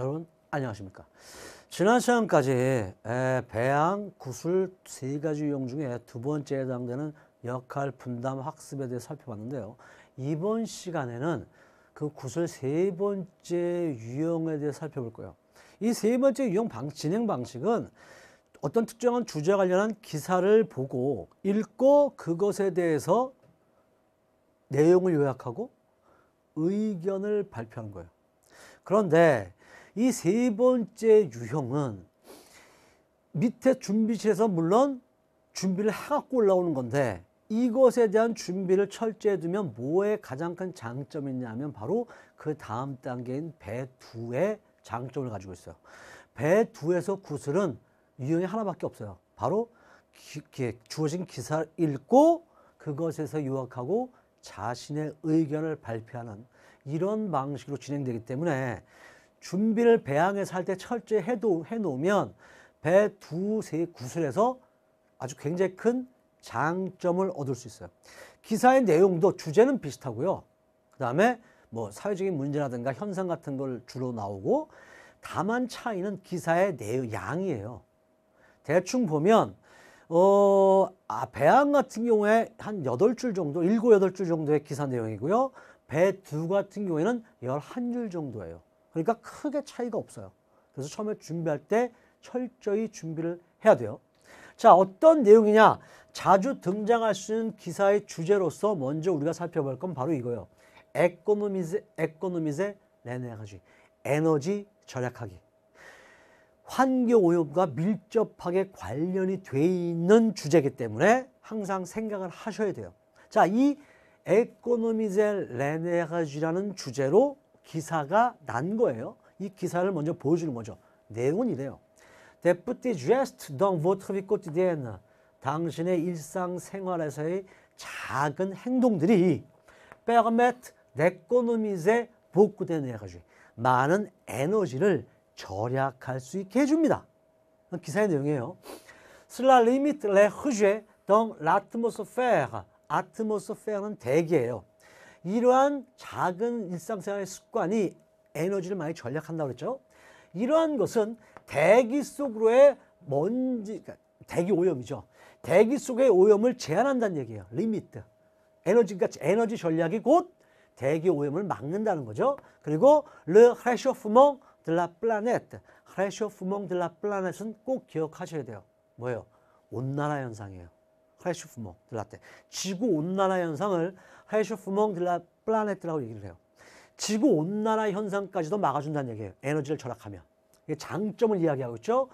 여러분 안녕하십니까 지난 시간까지 배양, 구술 세 가지 유형 중에 두 번째에 해당되는 역할 분담 학습에 대해 살펴봤는데요 이번 시간에는 그 구술 세 번째 유형에 대해 살펴볼 거예요 이 세 번째 유형 방, 진행 방식은 어떤 특정한 주제와 관련한 기사를 보고 읽고 그것에 대해서 내용을 요약하고 의견을 발표하는 거예요 그런데 이세 번째 유형은 밑에 준비실에서 물론 준비를 해갖고 올라오는 건데 이것에 대한 준비를 철저히 두면 뭐에 가장 큰 장점이 있냐면 바로 그 다음 단계인 배두의 장점을 가지고 있어요. 배두에서 구슬은 유형이 하나밖에 없어요. 바로 기, 주어진 기사를 읽고 그것에서 요약하고 자신의 의견을 발표하는 이런 방식으로 진행되기 때문에 준비를 배양에서할 때 철저히 해도, 해놓으면 배 두세 구슬에서 아주 굉장히 큰 장점을 얻을 수 있어요. 기사의 내용도 주제는 비슷하고요. 그 다음에 뭐 사회적인 문제라든가 현상 같은 걸 주로 나오고 다만 차이는 기사의 내용, 양이에요. 대충 보면 어, 아, 배양 같은 경우에 한여줄 정도, 일곱 줄 정도의 기사 내용이고요. 배 두 같은 경우에는 열한 줄 정도예요. 그러니까 크게 차이가 없어요. 그래서 처음에 준비할 때 철저히 준비를 해야 돼요. 자, 어떤 내용이냐? 자주 등장할 수 있는 기사의 주제로서 먼저 우리가 살펴볼 건 바로 이거예요. 에코노미즈, 에코노미즈의 레네가지 에너지 절약하기. 환경오염과 밀접하게 관련이 돼 있는 주제이기 때문에 항상 생각을 하셔야 돼요. 자, 이 에코노미젤 레네가지라는 주제로 기사가 난 거예요. 이 기사를 먼저 보여주는 거죠. 내용은 이래요. Deputy dressed dans votre vie quotidienne. 당신의 일상생활에서의 작은 행동들이 permet d'économiser beaucoup d'énergie. 많은 에너지를 절약할 수 있게 해줍니다. 기사의 내용이에요. Cela limite les rejets dans l'atmosphère. atmosphère는 대기예요. 이러한 작은 일상생활의 습관이 에너지를 많이 절약한다고 그랬죠. 이러한 것은 대기 속으로의 먼지, 그러니까 대기 오염이죠. 대기 속의 오염을 제한한다는 얘기예요. 리미트. 에너지, 그 에너지 전략이 곧 대기 오염을 막는다는 거죠. 그리고 르 réchauffement de la p 은꼭 기억하셔야 돼요. 뭐예요? 온난화 현상이에요. 활슈프몽 들라테 지구 온난화 현상을 활슈프몽 들라 플라네트라고 얘기를 해요. 지구 온난화 현상까지도 막아준다는 얘기예요. 에너지를 절약하면. 이게 장점을 이야기하고 있죠.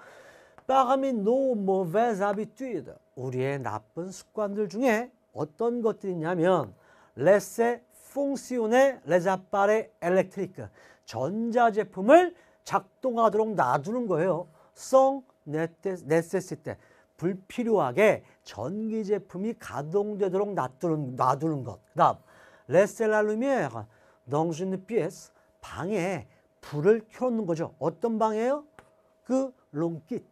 빠가미노모베 a u v a 드 우리의 나쁜 습관들 중에 어떤 것들이 있냐면 레세 퐁시온의 레자파레 엘렉트리크 전자제품을 작동하도록 놔두는 거예요. 성네세시때 불필요하게 전기 제품이 가동되도록 놔두는, 놔두는 것. 그 다음, 레셀라 루미에 농수는 피에스 방에 불을 켜놓는 거죠. 어떤 방이에요? 그롱키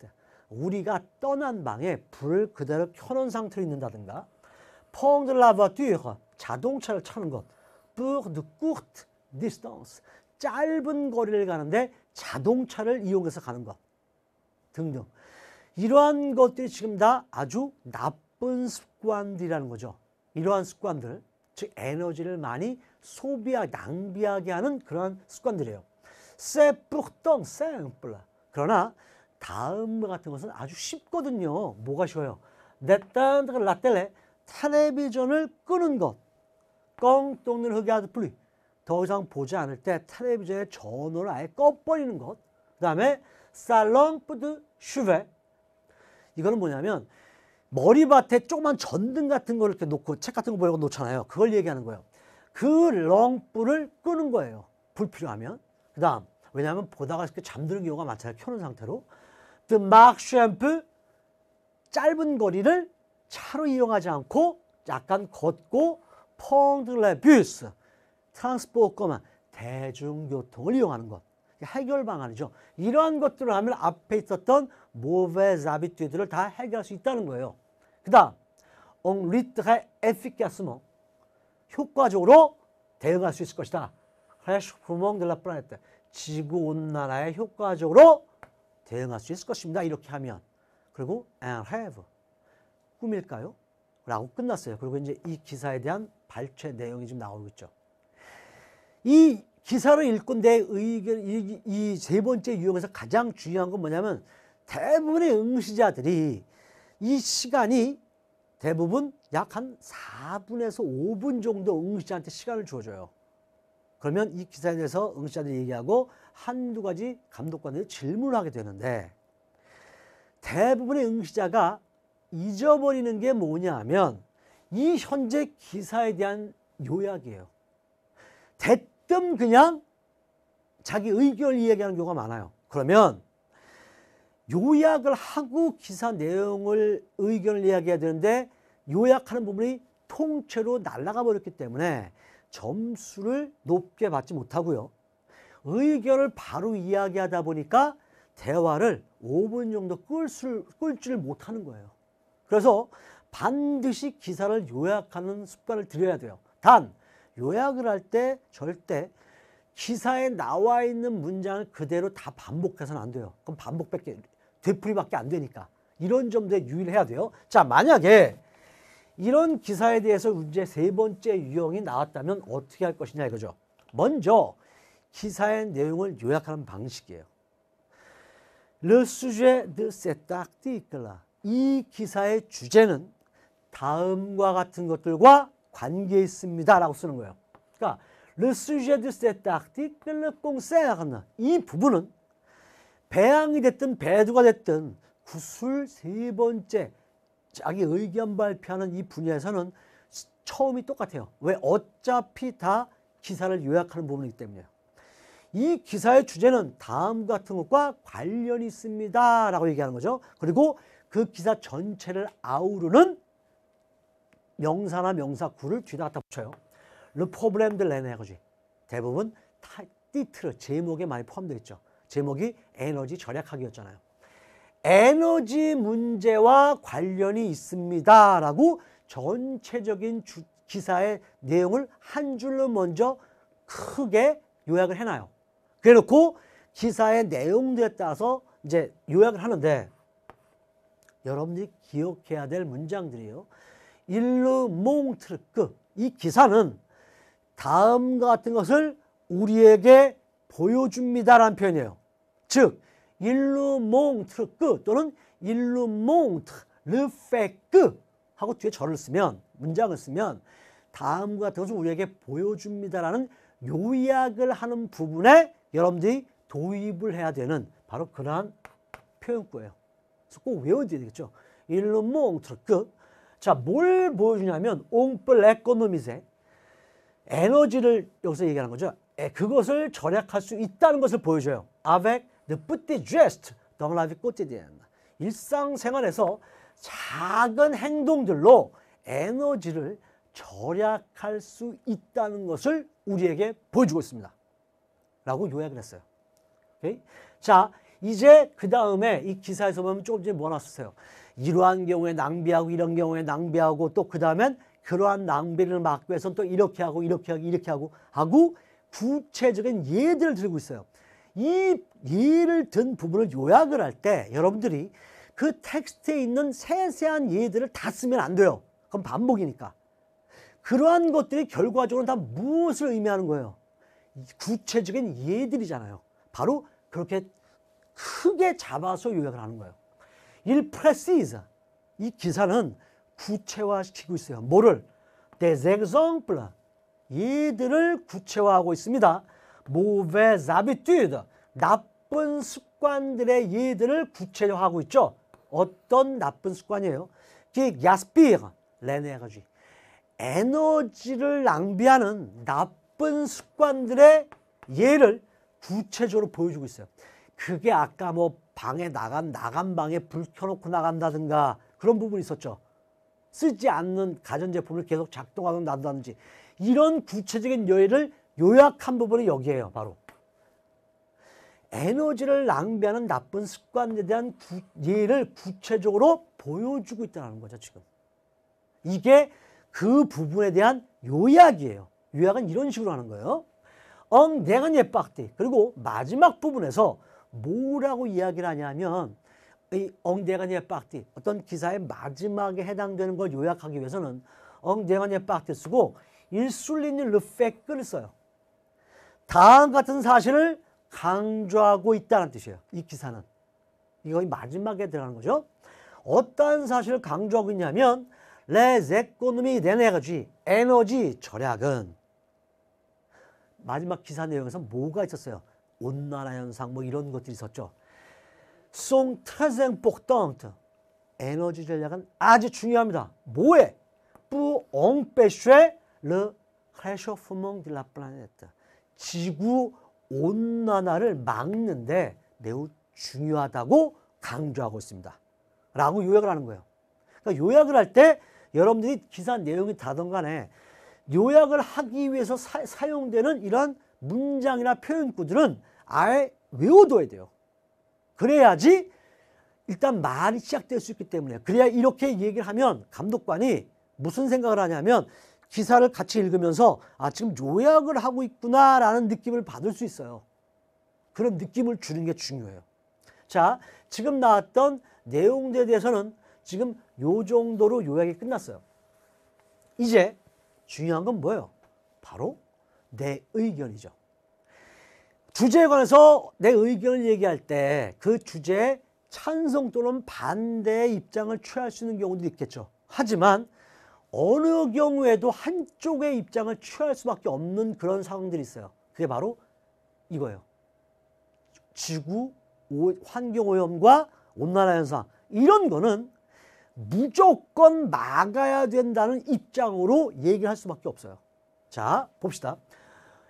우리가 떠난 방에 불을 그대로 켜놓은 상태로 있는다든가 펑드라바뒤 자동차를 차는 것 뿌르드 꾸트 디스턴스 짧은 거리를 가는데 자동차를 이용해서 가는 것 등등 이러한 것들이 지금 다 아주 나쁜 습관들이라는 거죠. 이러한 습관들, 즉 에너지를 많이 소비하, 낭비하게 하는 그러한 습관들이에요. 세뿌똥, 생뿔라. 그러나 다음과 같은 것은 아주 쉽거든요. 뭐가 쉬워요? 넷단드가 라텔레 텔레비전을 끄는 것. 껑 똥는 흑이 아드 플리. 더 이상 보지 않을 때 텔레비전의 전원을 아예 꺼버리는 것. 그 다음에 살롱푸드 슈베 이거는 뭐냐면 머리밭에 조그만 전등 같은 걸 이렇게 놓고 책 같은 거 보려고 놓잖아요. 그걸 얘기하는 거예요. 그 렁불을 끄는 거예요. 불필요하면. 그 다음, 왜냐하면 보다가 이렇게 잠드는 경우가 많잖아요. 켜는 상태로. The 그 m 짧은 거리를 차로 이용하지 않고 약간 걷고 펑드레 뷰스, 트랑스포커만 대중교통을 이용하는 것. 해결 방안이죠. 이러한 것들을 하면 앞에 있었던 모베 자비트들을 다 해결할 수 있다는 거예요. 그 다음, 옹 리트의 에피카스모 효과적으로 대응할 수 있을 것이다. 레슈프몽 델라 프라네트 지구온난화에 효과적으로 대응할 수 있을 것입니다. 이렇게 하면 그리고 and have 꿈일까요? 라고 끝났어요. 그리고 이제 이 기사에 대한 발췌 내용이 지금 나오고 있죠. 이 기사를 읽고 내 의견 이세 번째 유형에서 가장 중요한 건 뭐냐면 대부분의 응시자들이 이 시간이 대부분 약 한 4분에서 5분 정도 응시자한테 시간을 주어줘요. 그러면 이 기사에 대해서 응시자들이 얘기하고 한두 가지 감독관들이 질문을 하게 되는데 대부분의 응시자가 잊어버리는 게 뭐냐 하면 이 현재 기사에 대한 요약이에요. 대 가끔 그냥 자기 의견을 이야기하는 경우가 많아요. 그러면 요약을 하고 기사 내용을 의견을 이야기해야 되는데 요약하는 부분이 통째로 날아가 버렸기 때문에 점수를 높게 받지 못하고요. 의견을 바로 이야기하다 보니까 대화를 5분 정도 끌끌 못하는 거예요. 그래서 반드시 기사를 요약하는 습관을 들여야 돼요. 단 요약을 할 때 절대 기사에 나와 있는 문장을 그대로 다 반복해서는 안 돼요. 그럼 반복밖에 되풀이밖에 안 되니까 이런 점도 유의해야 돼요. 자 만약에 이런 기사에 대해서 이제 세 번째 유형이 나왔다면 어떻게 할 것이냐 이거죠. 먼저 기사의 내용을 요약하는 방식이에요. 르수 sujet de cet 이 기사의 주제는 다음과 같은 것들과 관계 있습니다. 라고 쓰는 거예요. 그러니까 le sujet de cet article le concerne 이 부분은 배양이 됐든 배두가 됐든 구술 세 번째 자기 의견 발표하는 이 분야에서는 처음이 똑같아요. 왜? 어차피 다 기사를 요약하는 부분이기 때문에요. 이 기사의 주제는 다음 같은 것과 관련이 있습니다. 라고 얘기하는 거죠. 그리고 그 기사 전체를 아우르는 명사나 명사구를 뒤다 갖다 붙여요. 르 포브렘 들 레네 거지. 대부분 타, 티트 제목에 많이 포함되어 있죠. 제목이 에너지 절약하기였잖아요. 에너지 문제와 관련이 있습니다라고 전체적인 주, 기사의 내용을 한 줄로 먼저 크게 요약을 해놔요. 그래놓고 기사의 내용들에 따라서 이제 요약을 하는데 여러분들이 기억해야 될 문장들이에요. 일르 몽트르크 이 기사는 다음과 같은 것을 우리에게 보여줍니다라는 표현이에요. 즉 일르 몽트르크 또는 일르 몽트 르페크 하고 뒤에 절을 쓰면 문장을 쓰면 다음과 같은 것을 우리에게 보여줍니다라는 요약을 하는 부분에 여러분들이 도입을 해야 되는 바로 그러한 표현구예요. 그래서 꼭 외워야 되겠죠. 일루몽 트르크 자, 뭘 보여주냐면 옹플 에코노미세 에너지를 여기서 얘기하는 거죠. 에, 예, 그것을 절약할 수 있다는 것을 보여줘요. avec e p e t i gestes dans l 일상생활에서 작은 행동들로 에너지를 절약할 수 있다는 것을 우리에게 보여주고 있습니다. 라고 요약을 했어요. 오케이? 자, 이제 그 다음에 이 기사에서 보면 조금 전에 뭐놨었어요 이러한 경우에 낭비하고 이런 경우에 낭비하고 또 그 다음엔 그러한 낭비를 막기 위해서는 또 이렇게 하고 이렇게 하고 이렇게 하고 하고 구체적인 예들을 들고 있어요. 이 예를 든 부분을 요약을 할 때 여러분들이 그 텍스트에 있는 세세한 예들을 다 쓰면 안 돼요. 그럼 반복이니까. 그러한 것들이 결과적으로 다 무엇을 의미하는 거예요? 구체적인 예들이잖아요. 바로 그렇게 크게 잡아서 요약을 하는 거예요. 일 프레시즈 이 기사는 구체화시키고 있어요. 뭐를? des e x 얘들을 구체화하고 있습니다. m a u v a i 나쁜 습관들의 얘들을 구체화하고 있죠. 어떤 나쁜 습관이에요? qui g a 레네가 주 에너지를 낭비하는 나쁜 습관들의 예를 구체적으로 보여주고 있어요. 그게 아까 뭐 방에 나간 나간 방에 불 켜놓고 나간다든가 그런 부분이 있었죠. 쓰지 않는 가전제품을 계속 작동하고 난다든지 이런 구체적인 요해를 요약한 부분이 여기에요. 바로 에너지를 낭비하는 나쁜 습관에 대한 구, 예를 구체적으로 보여주고 있다는 거죠. 지금 이게 그 부분에 대한 요약이에요. 요약은 이런 식으로 하는 거예요. 엉, 내가 예빡대 그리고 마지막 부분에서 뭐라고 이야기를 하냐면 이 엉대간의 빡띠 어떤 기사의 마지막에 해당되는 걸 요약하기 위해서는 엉대간의 빡띠 쓰고 일술린일 르페크를 써요. 다음 같은 사실을 강조하고 있다는 뜻이에요. 이 기사는. 이거 마지막에 들어가는 거죠. 어떤 사실을 강조하고 있냐면 레제코 é c o n o m i e 에너지 절약은 마지막 기사 내용에서 뭐가 있었어요? 온난화 현상 뭐 이런 것들이 있었죠. 송 트레즈 복덩트 에너지 전략은 아주 중요합니다. 뭐에? 뿌 엉빼쉐 르 크레쇼프몽 딜라 플라네트 네, 네. 지구 온난화를 막는데 매우 중요하다고 강조하고 있습니다. 라고 요약을 하는 거예요. 그러니까 요약을 할 때 여러분들이 기사 내용이 다든 간에 요약을 하기 위해서 사, 용되는 이런 문장이나 표현구들은 아예 외워둬야 돼요. 그래야지 일단 말이 시작될 수 있기 때문에 그래야 이렇게 얘기를 하면 감독관이 무슨 생각을 하냐면 기사를 같이 읽으면서 아 지금 요약을 하고 있구나라는 느낌을 받을 수 있어요. 그런 느낌을 주는 게 중요해요. 자 지금 나왔던 내용들에 대해서는 지금 요 정도로 요약이 끝났어요. 이제 중요한 건 뭐예요? 바로 내 의견이죠. 주제에 관해서 내 의견을 얘기할 때 그 주제에 찬성 또는 반대의 입장을 취할 수 있는 경우도 있겠죠. 하지만 어느 경우에도 한쪽의 입장을 취할 수밖에 없는 그런 상황들이 있어요. 그게 바로 이거예요. 지구 환경오염과 온난화현상 이런 거는 무조건 막아야 된다는 입장으로 얘기를 할 수밖에 없어요. 자 봅시다.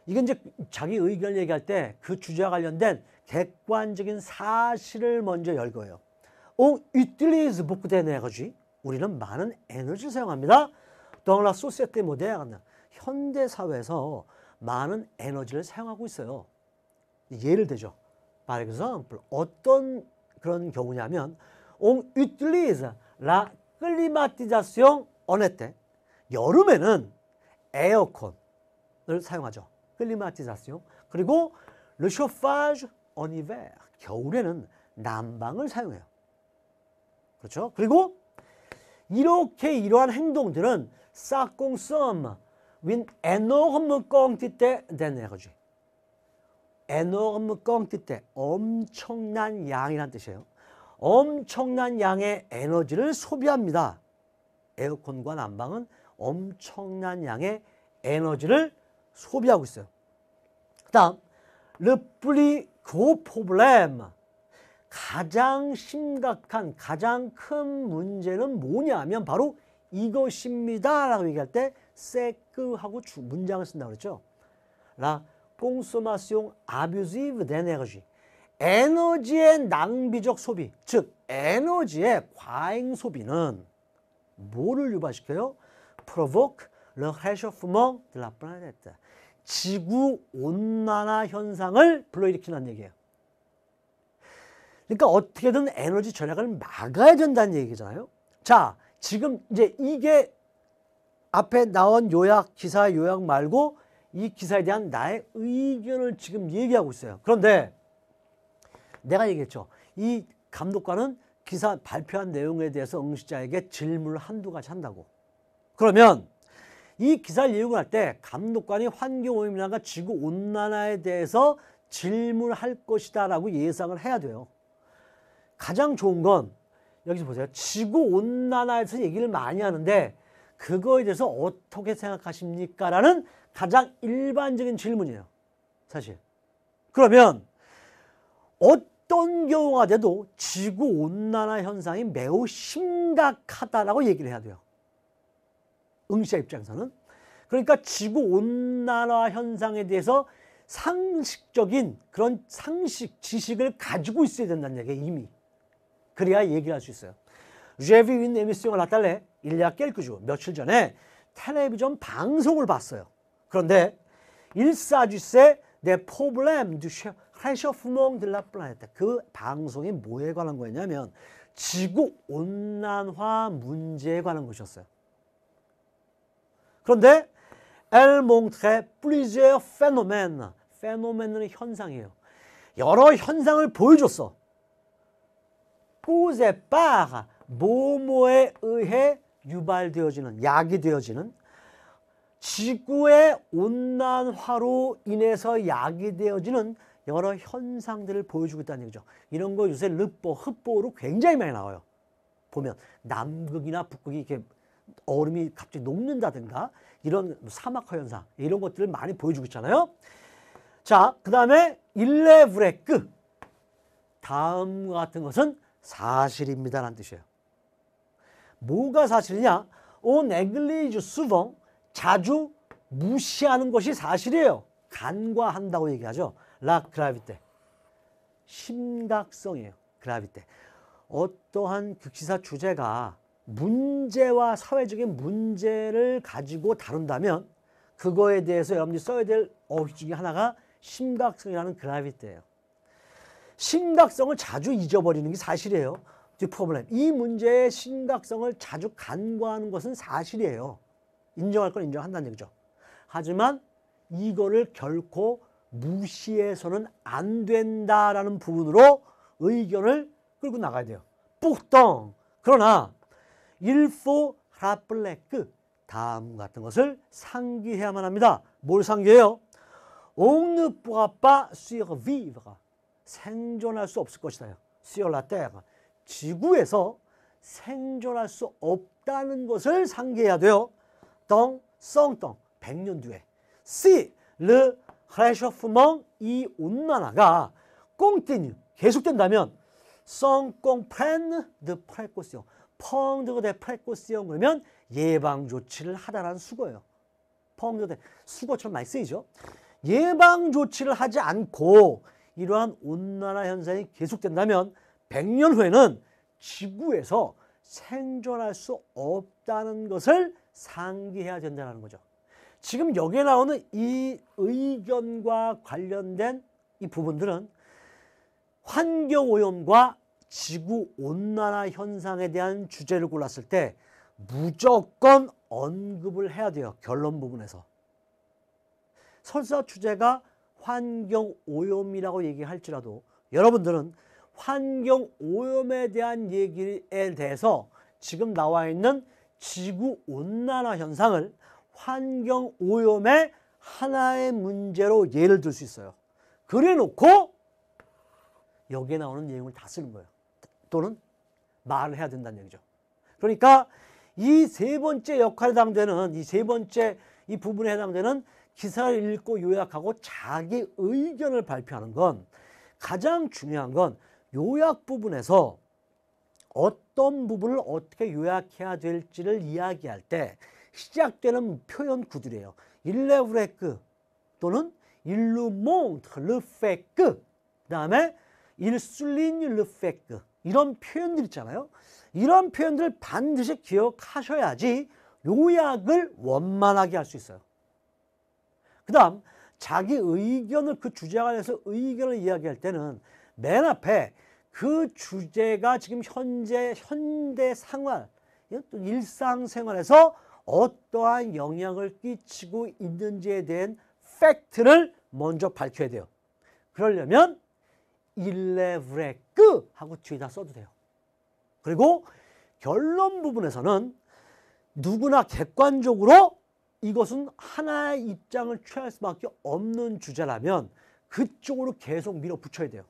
이건 이제 자기 의견을 얘기할 때 그 주제와 관련된 객관적인 사실을 먼저 열거예요. 오, utilize b e a 우리는 많은 에너지를 사용합니다. Dans la s o c 현대 사회에서 많은 에너지를 사용하고 있어요. 예를 들죠. Par exemple, 어떤 그런 경우냐면 o utilise la climatisation en été. 여름에는 에어컨을 사용하죠. 클리마티자스용. 그리고 르 쇼파즈 어니베 겨울에는 난방을 사용해요. 그렇죠? 그리고 이렇게 이러한 행동들은 싹공썸 윈에 n o 무 m e q u a 거 t 에 n o 무 m e q 엄청난 양이란 뜻이에요. 엄청난 양의 에너지를 소비합니다. 에어컨과 난방은 엄청난 양의 에너지를 소비하고 있어요. 다음, le plus gros problème. 가장 심각한, 가장 큰 문제는 뭐냐면 바로 이것입니다. 라고 얘기할 때 세크하고 문장을 쓴다고 그랬죠. La consommation abusive d'énergie. 에너지의 낭비적 소비, 즉 에너지의 과잉 소비는 뭐를 유발시켜요? provoque le réchauffement de la planète. 지구 온난화 현상을 불러일으키는 얘기예요. 그러니까 어떻게든 에너지 절약을 막아야 된다는 얘기잖아요. 자, 지금 이제 이게 앞에 나온 요약, 기사 요약 말고 이 기사에 대한 나의 의견을 지금 얘기하고 있어요. 그런데 내가 얘기했죠. 이 감독관은 기사 발표한 내용에 대해서 응시자에게 질문을 한두 가지 한다고. 그러면 이 기사를 이용을 할때 감독관이 환경오염이나 지구온난화에 대해서 질문할 것이다 라고 예상을 해야 돼요. 가장 좋은 건 여기서 보세요. 지구온난화에서 얘기를 많이 하는데 그거에 대해서 어떻게 생각하십니까? 라는 가장 일반적인 질문이에요. 사실. 그러면 어떤 경우가 돼도 지구온난화 현상이 매우 심각하다라고 얘기를 해야 돼요. 응시자 입장에서는 그러니까 지구 온난화 현상에 대해서 상식적인 그런 상식 지식을 가지고 있어야 된다는 얘기예요 이미 그래야 얘기를 할 수 있어요 제비윈 에미스용을 라달레 일리아 깰크주 며칠 전에 텔레비전 방송을 봤어요 그런데 일사주세 내 포블렘 두 헤셔프몽 딜라 플라네타 그 방송이 뭐에 관한 거였냐면 지구 온난화 문제에 관한 것이었어요 그런데 엘 몽트의 플리제어 페노멘 페노멘은 현상이에요. 여러 현상을 보여줬어. 포제 빠 모모에 의해 유발되어지는 약이 되어지는 지구의 온난화로 인해서 약이 되어지는 여러 현상들을 보여주고 있다는 얘기죠. 이런 거 요새 르뽀, 흡보로 굉장히 많이 나와요. 보면 남극이나 북극이 이렇게 얼음이 갑자기 녹는다든가 이런 사막화 현상 이런 것들을 많이 보여주고 있잖아요. 자, 그 다음에 일레브레크 다음 같은 것은 사실입니다라는 뜻이에요. 뭐가 사실이냐? 온 에글리주 수봉 자주 무시하는 것이 사실이에요. 간과한다고 얘기하죠. 라 그라비테. 심각성이에요. 그라비테. 어떠한 극시사 주제가 문제와 사회적인 문제를 가지고 다룬다면 그거에 대해서 여러분이 써야 될 어휘 중에 하나가 심각성이라는 그라비티예요. 심각성을 자주 잊어버리는 게 사실이에요. The p r 이 문제의 심각성을 자주 간과하는 것은 사실이에요. 인정할 건 인정한다는 얘기죠. 하지만 이거를 결코 무시해서는 안 된다라는 부분으로 의견을 끌고 나가야 돼요. 뿍덩! 그러나 일포 라플레크 다음 같은 것을 상기해야만 합니다. 뭘 상기해요? On ne pourra pas survivre. 생존할 수 없을 것이다. Sur la terre. 지구에서 생존할 수 없다는 것을 상기해야 돼요. Dans 100 100년 뒤에. Si le réchauffement 이 온난화가 continue 계속된다면 sans comprendre de précaution. 펑드고 대 프레코스형 그러면 예방 조치를 하다라는 수거예요. 펑드고 수거처럼 많이 쓰이죠. 예방 조치를 하지 않고 이러한 온난화 현상이 계속된다면 100년 후에는 지구에서 생존할 수 없다는 것을 상기해야 된다는 거죠. 지금 여기에 나오는 이 의견과 관련된 이 부분들은 환경오염과 지구 온난화 현상에 대한 주제를 골랐을 때 무조건 언급을 해야 돼요. 결론 부분에서. 설사 주제가 환경 오염이라고 얘기할지라도 여러분들은 환경 오염에 대한 얘기에 대해서 지금 나와 있는 지구 온난화 현상을 환경 오염의 하나의 문제로 예를 들 수 있어요. 그래 놓고 여기에 나오는 내용을 다 쓰는 거예요. 또는 말을 해야 된다는 얘기죠. 그러니까 이 세 번째 역할에 해당되는 이 세 번째 이 부분에 해당되는 기사를 읽고 요약하고 자기 의견을 발표하는 건 가장 중요한 건 요약 부분에서 어떤 부분을 어떻게 요약해야 될지를 이야기할 때 시작되는 표현 구들이에요. 일레브레크 또는 일루몽트 르페크 그다음에 일술린 르페크 이런 표현들 있잖아요. 이런 표현들을 반드시 기억하셔야지 요약을 원만하게 할 수 있어요. 그 다음 자기 의견을 그 주제 관련해서 의견을 이야기할 때는 맨 앞에 그 주제가 지금 현재 현대 생활 또 일상생활에서 어떠한 영향을 끼치고 있는지에 대한 팩트를 먼저 밝혀야 돼요. 그러려면 일레브레크 하고 뒤에다 써도 돼요. 그리고 결론 부분에서는 누구나 객관적으로 이것은 하나의 입장을 취할 수밖에 없는 주제라면 그쪽으로 계속 밀어붙여야 돼요.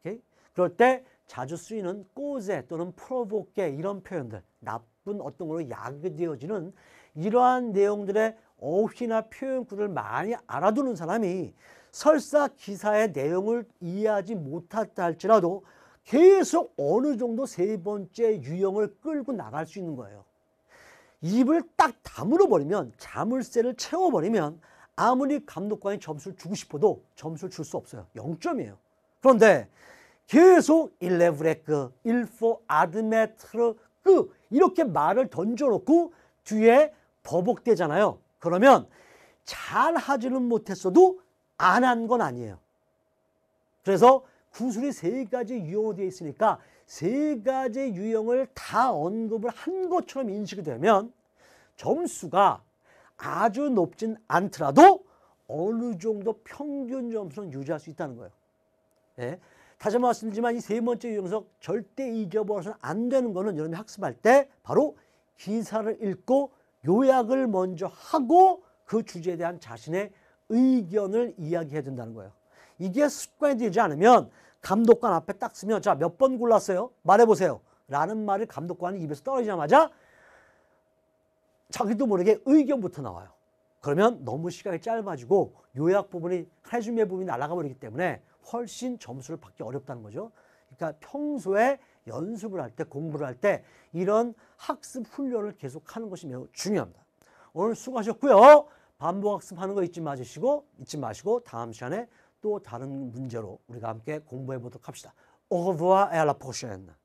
오케이? 그럴 때 자주 쓰이는 꼬제 또는 프로보케 이런 표현들 나쁜 어떤 걸로 야기되어지는 이러한 내용들의 어휘나 표현구를 많이 알아두는 사람이 설사 기사의 내용을 이해하지 못했다 할지라도 계속 어느 정도 세 번째 유형을 끌고 나갈 수 있는 거예요. 입을 딱 다물어 버리면 자물쇠를 채워 버리면 아무리 감독관이 점수를 주고 싶어도 점수를 줄 수 없어요. 0점이에요. 그런데 계속 일레브레크, 그, 일포 아드메트르 그 이렇게 말을 던져놓고 뒤에 버벅대잖아요. 그러면 잘 하지는 못했어도 안한건 아니에요. 그래서 구슬이세 가지 유형으로 되어 있으니까 세 가지 유형을 다 언급을 한 것처럼 인식이 되면 점수가 아주 높진 않더라도 어느 정도 평균 점수는 유지할 수 있다는 거예요. 예. 다시 말씀드리지만 이 세 번째 유형석 절대 잊어버려서는 안 되는 거는 여러분이 학습할 때 바로 기사를 읽고 요약을 먼저 하고 그 주제에 대한 자신의 의견을 이야기해 야된다는 거예요. 이게 습관이 되지 않으면 감독관 앞에 딱 쓰면 자 몇 번 골랐어요? 말해보세요. 라는 말을 감독관이 입에서 떨어지자마자 자기도 모르게 의견부터 나와요. 그러면 너무 시간이 짧아지고 요약 부분이 해줌의 부분이 날아가 버리기 때문에 훨씬 점수를 받기 어렵다는 거죠. 그러니까 평소에 연습을 할 때 공부를 할 때 이런 학습 훈련을 계속하는 것이 매우 중요합니다. 오늘 수고하셨고요. 반복학습하는 거 잊지 마시고 잊지 마시고 다음 시간에 또 다른 문제로 우리가 함께 공부해 보도록 합시다. Au revoir à la prochaine.